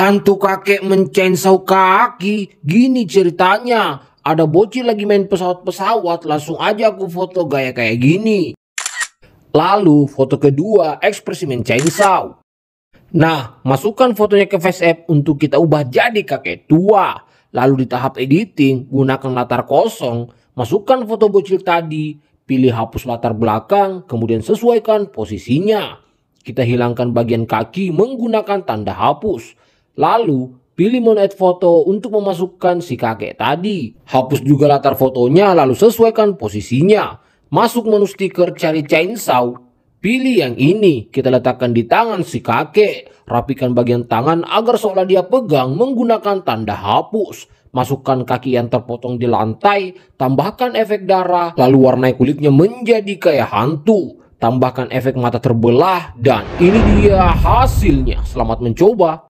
Hantu kakek mencensau kaki. Gini ceritanya. Ada bocil lagi main pesawat-pesawat. Langsung aja aku foto gaya kayak gini. Lalu foto kedua ekspresi mencensau. Nah, masukkan fotonya ke Face App untuk kita ubah jadi kakek tua. Lalu di tahap editing, gunakan latar kosong, masukkan foto bocil tadi, pilih hapus latar belakang, kemudian sesuaikan posisinya. Kita hilangkan bagian kaki menggunakan tanda hapus. Lalu, pilih monet foto untuk memasukkan si kakek tadi. Hapus juga latar fotonya lalu sesuaikan posisinya. Masuk menu stiker cari chainsaw. Pilih yang ini, kita letakkan di tangan si kakek. Rapikan bagian tangan agar seolah dia pegang menggunakan tanda hapus masukkan kaki yang terpotong di lantai, tambahkan efek darah, lalu warnai kulitnya menjadi kayak hantu. Tambahkan efek mata terbelah dan ini dia hasilnya. Selamat mencoba.